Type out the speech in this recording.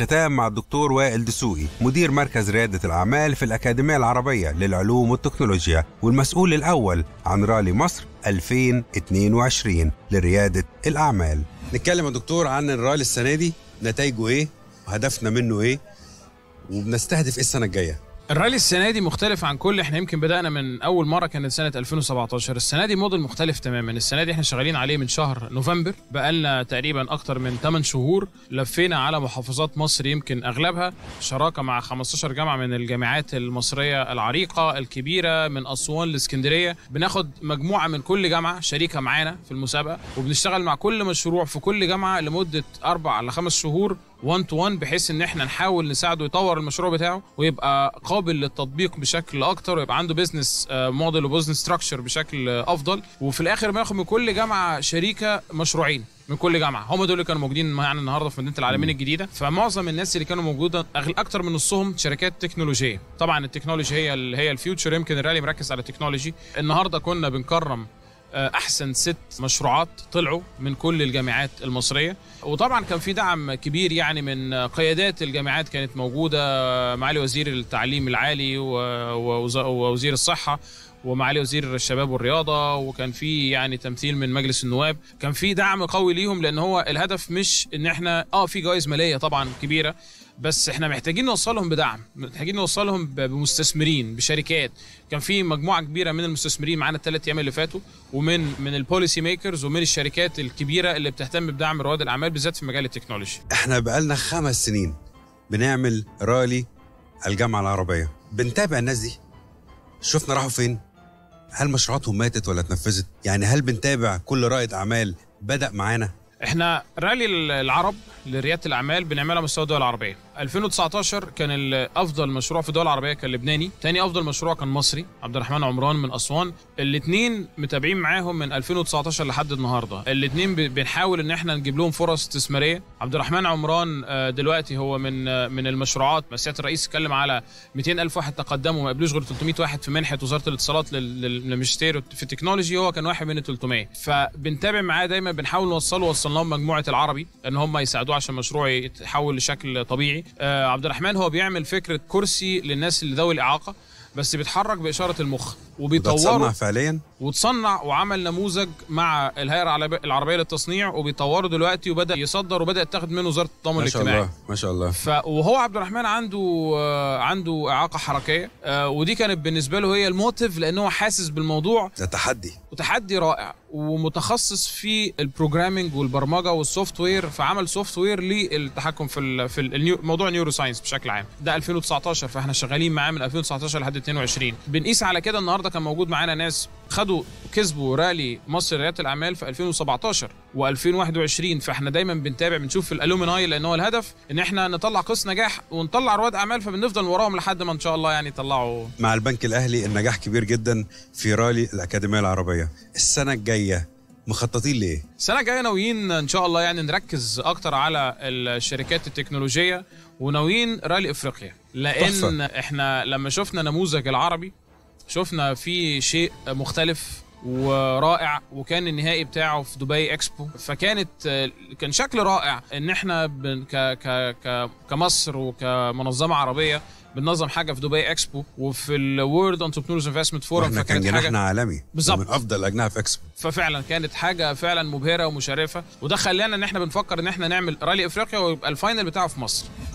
الختام مع الدكتور وائل دسوقي مدير مركز ريادة الأعمال في الأكاديمية العربية للعلوم والتكنولوجيا والمسؤول الأول عن رالي مصر 2022 لريادة الأعمال نتكلم يا دكتور عن الرالي السنة دي نتائجه إيه هدفنا منه إيه وبنستهدف إيه السنة الجاية الرالي السنه دي مختلف عن كل احنا يمكن بدانا من اول مره كانت سنه 2017 السنه دي موديل مختلف تماما السنه دي احنا شغالين عليه من شهر نوفمبر بقالنا تقريبا اكتر من 8 شهور لفينا على محافظات مصر يمكن اغلبها شراكه مع 15 جامعه من الجامعات المصريه العريقه الكبيره من اسوان لاسكندريه بناخد مجموعه من كل جامعه شريكه معانا في المسابقه وبنشتغل مع كل مشروع في كل جامعه لمده اربع لخمس شهور 1 تو 1 بحيث ان احنا نحاول نساعده يطور المشروع بتاعه ويبقى قابل للتطبيق بشكل اكتر ويبقى عنده بزنس موديل وبزنس ستراكشر بشكل آه، افضل وفي الاخر بناخد من كل جامعه شريكه مشروعين من كل جامعه هم دول اللي كانوا موجودين معانا النهارده في مدينه العالمين الجديده فمعظم الناس اللي كانوا موجوده اكتر من نصهم شركات تكنولوجيه طبعا التكنولوجي هي هي الفيوتشر يمكن الرالي مركز على التكنولوجي النهارده كنا بنكرم آه، احسن ست مشروعات طلعوا من كل الجامعات المصريه وطبعا كان في دعم كبير يعني من قيادات الجامعات كانت موجوده معالي وزير التعليم العالي ووزير الصحه ومعالي وزير الشباب والرياضه وكان في يعني تمثيل من مجلس النواب كان في دعم قوي ليهم لان هو الهدف مش ان احنا اه في جوائز ماليه طبعا كبيره بس احنا محتاجين نوصلهم بدعم محتاجين نوصلهم بمستثمرين بشركات كان في مجموعه كبيره من المستثمرين معانا الثلاث ايام اللي فاتوا ومن من البوليسي ميكرز ومن الشركات الكبيره اللي بتهتم بدعم رواد الاعمال بالذات في مجال التكنولوجي احنا بقالنا خمس سنين بنعمل رالي الجامعه العربيه بنتابع الناس دي شفنا راحوا فين هل مشروعاتهم ماتت ولا اتنفذت يعني هل بنتابع كل رائد اعمال بدا معانا احنا رالي العرب لرياده الاعمال بنعملها مستوى الدول العربيه 2019 كان افضل مشروع في الدول العربيه كان لبناني تاني افضل مشروع كان مصري عبد الرحمن عمران من اسوان الاثنين متابعين معاهم من 2019 لحد النهارده الاثنين بنحاول ان احنا نجيب لهم فرص استثماريه عبد الرحمن عمران آه، دلوقتي هو من آه، من المشروعات مسيات الرئيس اتكلم على 200 الف واحد تقدموا ما قبلوش غير 300 واحد في منحه وزاره الاتصالات للماجستير في التكنولوجي هو كان واحد من 300 فبنتابع معاه دايما بنحاول نوصله وصلنا لهم مجموعه العربي ان هم يساعدوه عشان مشروع يتحول لشكل طبيعي آه، عبد الرحمن هو بيعمل فكره كرسي للناس اللي ذوي الاعاقه بس بيتحرك باشاره المخ وبيطور وتصنع فعليا وتصنع وعمل نموذج مع الهيئه العربيه للتصنيع وبيطوره دلوقتي وبدا يصدر وبدا يتاخد منه وزاره التضامن الاجتماعي ما شاء الله ما شاء الله ف وهو عبد الرحمن عنده آه، عنده اعاقه حركيه آه، ودي كانت بالنسبه له هي الموتيف لان هو حاسس بالموضوع ده تحدي وتحدي رائع ومتخصص في البروجرامنج والبرمجه والسوفت وير فعمل سوفت وير للتحكم في في موضوع نيورو ساينس بشكل عام ده 2019 فاحنا شغالين معاه من 2019 لحد 22 بنقيس على كده النهارده كان موجود معانا ناس خدوا كسبوا رالي مصر رياده الاعمال في 2017 و2021 فاحنا دايما بنتابع بنشوف الالومناي لان هو الهدف ان احنا نطلع قصه نجاح ونطلع رواد اعمال فبنفضل وراهم لحد ما ان شاء الله يعني يطلعوا مع البنك الاهلي النجاح كبير جدا في رالي الاكاديميه العربيه السنه الجايه مخططين ليه؟ السنه الجايه ناويين ان شاء الله يعني نركز اكتر على الشركات التكنولوجيه وناويين رالي افريقيا لان طفل. احنا لما شفنا نموذج العربي شفنا في شيء مختلف ورائع وكان النهائي بتاعه في دبي اكسبو فكانت كان شكل رائع ان احنا ك ك ك كمصر وكمنظمه عربيه بننظم حاجه في دبي اكسبو وفي الورد انتربرينورز انفستمنت فورم فكانت كان جناحنا حاجة عالمي بالظبط من افضل الاجنحه في اكسبو ففعلا كانت حاجه فعلا مبهره ومشرفه وده خلانا ان احنا بنفكر ان احنا نعمل رالي افريقيا ويبقى الفاينل بتاعه في مصر